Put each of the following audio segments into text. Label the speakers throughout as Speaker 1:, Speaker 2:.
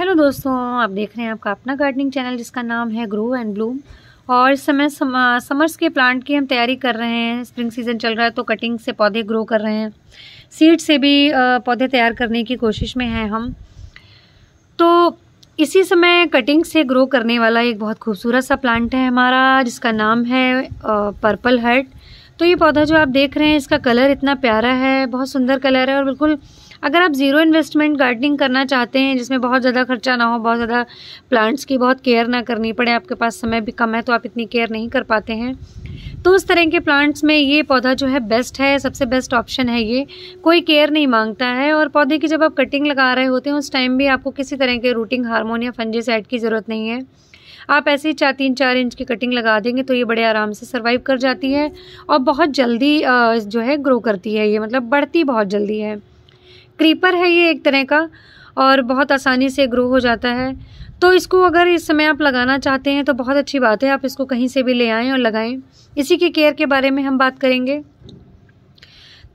Speaker 1: hello दोस्तों आप देख रहे हैं आपका अपना गार्डनिंग चैनल जिसका नाम है ग्रो एंड ब्लूम और इस समय सम, समर्स के प्लांट की हम तैयारी कर रहे हैं स्प्रिंग सीजन चल रहा है तो कटिंग से पौधे ग्रो कर रहे हैं सीड से भी पौधे तैयार करने की कोशिश में हैं हम तो इसी समय कटिंग से ग्रो करने वाला एक बहुत खूबसूरत सा प्लांट है हमारा जिसका नाम है पर्पल हर्ट तो ये पौधा जो आप देख रहे हैं इसका कलर इतना प्यारा है बहुत सुंदर कलर है और बिल्कुल अगर आप ज़ीरो इन्वेस्टमेंट गार्डनिंग करना चाहते हैं जिसमें बहुत ज़्यादा खर्चा ना हो बहुत ज़्यादा प्लांट्स की बहुत केयर ना करनी पड़े आपके पास समय भी कम है तो आप इतनी केयर नहीं कर पाते हैं तो उस तरह के प्लांट्स में ये पौधा जो है बेस्ट है सबसे बेस्ट ऑप्शन है ये कोई केयर नहीं मांगता है और पौधे की जब आप कटिंग लगा रहे होते हैं उस टाइम भी आपको किसी तरह के रूटिंग हारमोन या सेट की ज़रूरत नहीं है आप ऐसे ही चार तीन चार इंच की कटिंग लगा देंगे तो ये बड़े आराम से सर्वाइव कर जाती है और बहुत जल्दी जो है ग्रो करती है ये मतलब बढ़ती बहुत जल्दी है क्रीपर है ये एक तरह का और बहुत आसानी से ग्रो हो जाता है तो इसको अगर इस समय आप लगाना चाहते हैं तो बहुत अच्छी बात है आप इसको कहीं से भी ले आएँ और लगाएं इसी के केयर के बारे में हम बात करेंगे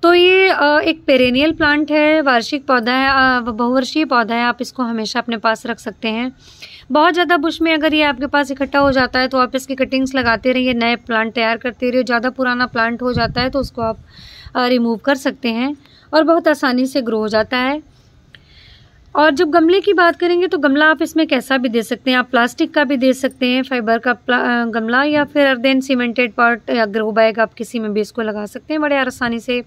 Speaker 1: तो ये एक पेरेनियल प्लांट है वार्षिक पौधा है बहुवर्षीय पौधा है आप इसको हमेशा अपने पास रख सकते हैं बहुत ज़्यादा बुश में अगर ये आपके पास इकट्ठा हो जाता है तो आप इसकी कटिंग्स लगाते रहिए नए प्लांट तैयार करते रहिए ज़्यादा पुराना प्लांट हो जाता है तो उसको आप रिमूव कर सकते हैं और बहुत आसानी से ग्रो हो जाता है और जब गमले की बात करेंगे तो गमला आप इसमें कैसा भी दे सकते हैं आप प्लास्टिक का भी दे सकते हैं फाइबर का गमला या फिर अर्देन सीमेंटेड पार्ट या ग्रो बैग आप किसी में भी इसको लगा सकते हैं बड़े आसानी से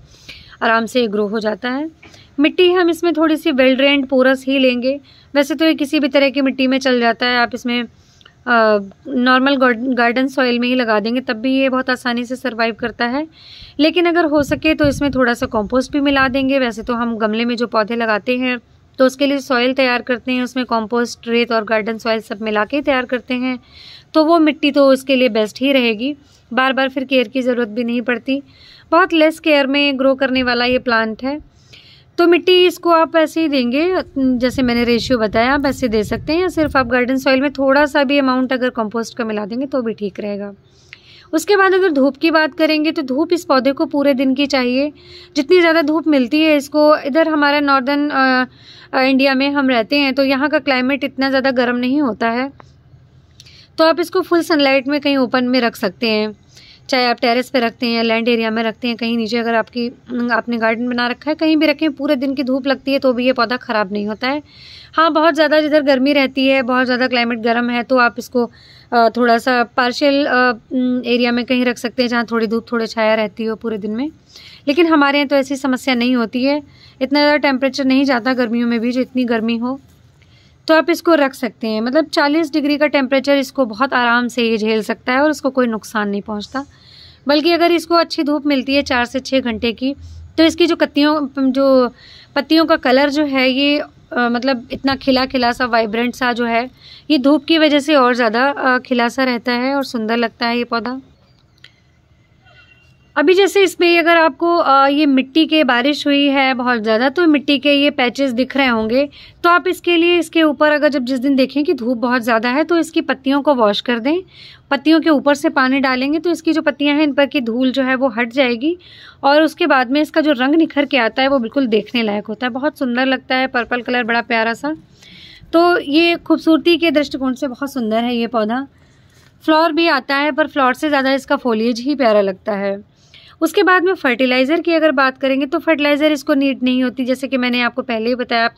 Speaker 1: आराम से ग्रो हो जाता है मिट्टी हम इसमें थोड़ी सी वेल ड्रेंड पोरस ही लेंगे वैसे तो ये किसी भी तरह की मिट्टी में चल जाता है आप इसमें नॉर्मल गार्डन सॉइल में ही लगा देंगे तब भी ये बहुत आसानी से सर्वाइव करता है लेकिन अगर हो सके तो इसमें थोड़ा सा कॉम्पोस्ट भी मिला देंगे वैसे तो हम गमले में जो पौधे लगाते हैं तो उसके लिए सॉइल तैयार करते हैं उसमें कॉम्पोस्ट रेत और गार्डन सॉइल सब मिला के तैयार करते हैं तो वो मिट्टी तो उसके लिए बेस्ट ही रहेगी बार बार फिर केयर की ज़रूरत भी नहीं पड़ती बहुत लेस केयर में ग्रो करने वाला ये प्लांट है तो मिट्टी इसको आप ऐसे ही देंगे जैसे मैंने रेशियो बताया आप ऐसे दे सकते हैं या सिर्फ आप गार्डन सॉइल में थोड़ा सा भी अमाउंट अगर कंपोस्ट का मिला देंगे तो भी ठीक रहेगा उसके बाद अगर धूप की बात करेंगे तो धूप इस पौधे को पूरे दिन की चाहिए जितनी ज़्यादा धूप मिलती है इसको इधर हमारा नॉर्दर्न इंडिया में हम रहते हैं तो यहाँ का क्लाइमेट इतना ज़्यादा गर्म नहीं होता है तो आप इसको फुल सनलाइट में कहीं ओपन में रख सकते हैं चाहे आप टेरेस पे रखते हैं या लैंड एरिया में रखते हैं कहीं नीचे अगर आपकी आपने गार्डन बना रखा है कहीं भी रखें पूरे दिन की धूप लगती है तो भी ये पौधा ख़राब नहीं होता है हाँ बहुत ज़्यादा जिधर गर्मी रहती है बहुत ज़्यादा क्लाइमेट गर्म है तो आप इसको थोड़ा सा पार्शियल एरिया में कहीं रख सकते हैं जहाँ थोड़ी धूप थोड़ी छाया रहती हो पूरे दिन में लेकिन हमारे यहाँ तो ऐसी समस्या नहीं होती है इतना ज़्यादा टेम्परेचर नहीं जाता गर्मियों में भी जितनी गर्मी हो तो आप इसको रख सकते हैं मतलब 40 डिग्री का टेम्परेचर इसको बहुत आराम से ये झेल सकता है और उसको कोई नुकसान नहीं पहुंचता बल्कि अगर इसको अच्छी धूप मिलती है चार से छः घंटे की तो इसकी जो कत्तियों जो पत्तियों का कलर जो है ये आ, मतलब इतना खिला खिला सा वाइब्रेंट सा जो है ये धूप की वजह से और ज़्यादा खिला सा रहता है और सुंदर लगता है ये पौधा अभी जैसे इसमें अगर आपको ये मिट्टी के बारिश हुई है बहुत ज़्यादा तो मिट्टी के ये पैचेस दिख रहे होंगे तो आप इसके लिए इसके ऊपर अगर जब जिस दिन देखें कि धूप बहुत ज़्यादा है तो इसकी पत्तियों को वॉश कर दें पत्तियों के ऊपर से पानी डालेंगे तो इसकी जो पत्तियां हैं इन पर की धूल जो है वो हट जाएगी और उसके बाद में इसका जो रंग निखर के आता है वो बिल्कुल देखने लायक होता है बहुत सुंदर लगता है पर्पल कलर बड़ा प्यारा सा तो ये खूबसूरती के दृष्टिकोण से बहुत सुंदर है ये पौधा फ्लॉर भी आता है पर फ्लॉर से ज़्यादा इसका फोलिएज ही प्यारा लगता है उसके बाद में फर्टिलाइज़र की अगर बात करेंगे तो फर्टिलाइज़र इसको नीड नहीं होती जैसे कि मैंने आपको पहले ही बताया आप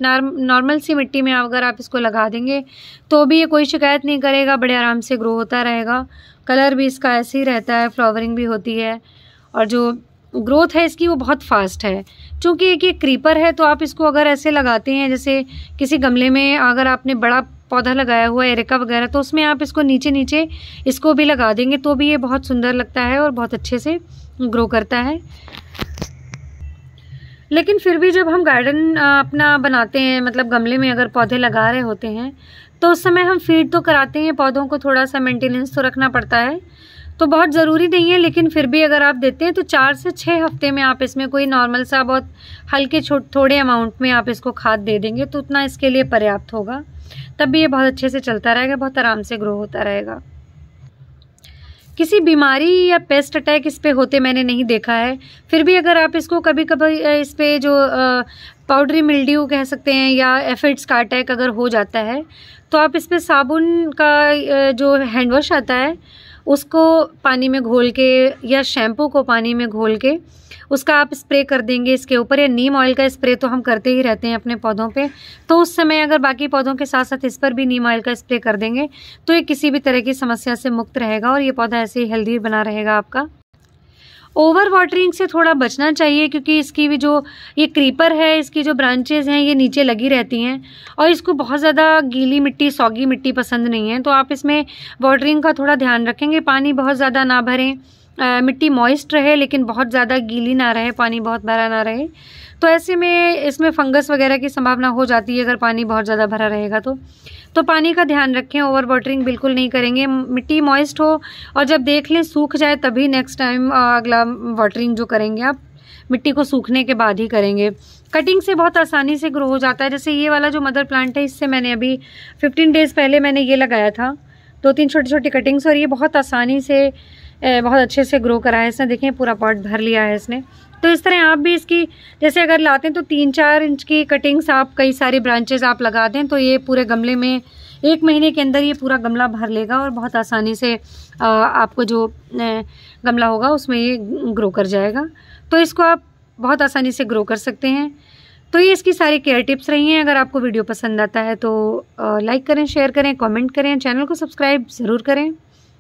Speaker 1: नॉर्मल सी मिट्टी में अगर आप इसको लगा देंगे तो भी ये कोई शिकायत नहीं करेगा बड़े आराम से ग्रो होता रहेगा कलर भी इसका ऐसे ही रहता है फ्लावरिंग भी होती है और जो ग्रोथ है इसकी वो बहुत फास्ट है चूँकि एक ये क्रीपर है तो आप इसको अगर ऐसे लगाते हैं जैसे किसी गमले में अगर आपने बड़ा पौधा लगाया हुआ है एरिका वगैरह तो उसमें आप इसको नीचे नीचे इसको भी लगा देंगे तो भी ये बहुत सुंदर लगता है और बहुत अच्छे से ग्रो करता है लेकिन फिर भी जब हम गार्डन अपना बनाते हैं मतलब गमले में अगर पौधे लगा रहे होते हैं तो उस समय हम फीड तो कराते हैं पौधों को थोड़ा सा मेंटेनेंस तो रखना पड़ता है तो बहुत ज़रूरी नहीं है लेकिन फिर भी अगर आप देते हैं तो चार से छः हफ्ते में आप इसमें कोई नॉर्मल सा बहुत हल्के थोड़े अमाउंट में आप इसको खाद दे देंगे तो उतना इसके लिए पर्याप्त होगा तब भी ये बहुत अच्छे से चलता रहेगा बहुत आराम से ग्रो होता रहेगा किसी बीमारी या पेस्ट अटैक इस पर होते मैंने नहीं देखा है फिर भी अगर आप इसको कभी कभी इस पर जो पाउडरी मिल्ड्यू कह सकते हैं या एफिड्स का अटैक अगर हो जाता है तो आप इस पर साबुन का जो हैंड वॉश आता है उसको पानी में घोल के या शैम्पू को पानी में घोल के उसका आप स्प्रे कर देंगे इसके ऊपर या नीम ऑयल का स्प्रे तो हम करते ही रहते हैं अपने पौधों पे तो उस समय अगर बाकी पौधों के साथ साथ इस पर भी नीम ऑयल का स्प्रे कर देंगे तो ये किसी भी तरह की समस्या से मुक्त रहेगा और ये पौधा ऐसे ही हेल्दी बना रहेगा आपका ओवर वाटरिंग से थोड़ा बचना चाहिए क्योंकि इसकी भी जो ये क्रीपर है इसकी जो ब्रांचेज हैं ये नीचे लगी रहती हैं और इसको बहुत ज़्यादा गीली मिट्टी सौगी मिट्टी पसंद नहीं है तो आप इसमें वाटरिंग का थोड़ा ध्यान रखेंगे पानी बहुत ज़्यादा ना भरें आ, मिट्टी मॉइस्ट रहे लेकिन बहुत ज़्यादा गीली ना रहे पानी बहुत भरा ना रहे तो ऐसे में इसमें फंगस वगैरह की संभावना हो जाती है अगर पानी बहुत ज़्यादा भरा रहेगा तो तो पानी का ध्यान रखें ओवर वाटरिंग बिल्कुल नहीं करेंगे मिट्टी मॉइस्ट हो और जब देख लें सूख जाए तभी नेक्स्ट टाइम अगला वाटरिंग जो करेंगे आप मिट्टी को सूखने के बाद ही करेंगे कटिंग से बहुत आसानी से ग्रो हो जाता है जैसे ये वाला जो मदर प्लांट है इससे मैंने अभी फिफ्टीन डेज़ पहले मैंने ये लगाया था दो तीन छोटी छोटी कटिंग्स और ये बहुत आसानी से बहुत अच्छे से ग्रो करा है इसने देखें पूरा पॉट भर लिया है इसने तो इस तरह आप भी इसकी जैसे अगर लाते हैं तो तीन चार इंच की कटिंग्स आप कई सारी ब्रांचेज आप लगा दें तो ये पूरे गमले में एक महीने के अंदर ये पूरा गमला भर लेगा और बहुत आसानी से आपको जो गमला होगा उसमें ये ग्रो कर जाएगा तो इसको आप बहुत आसानी से ग्रो कर सकते हैं तो ये इसकी सारी केयर टिप्स रही हैं अगर आपको वीडियो पसंद आता है तो लाइक करें शेयर करें कमेंट करें चैनल को सब्सक्राइब ज़रूर करें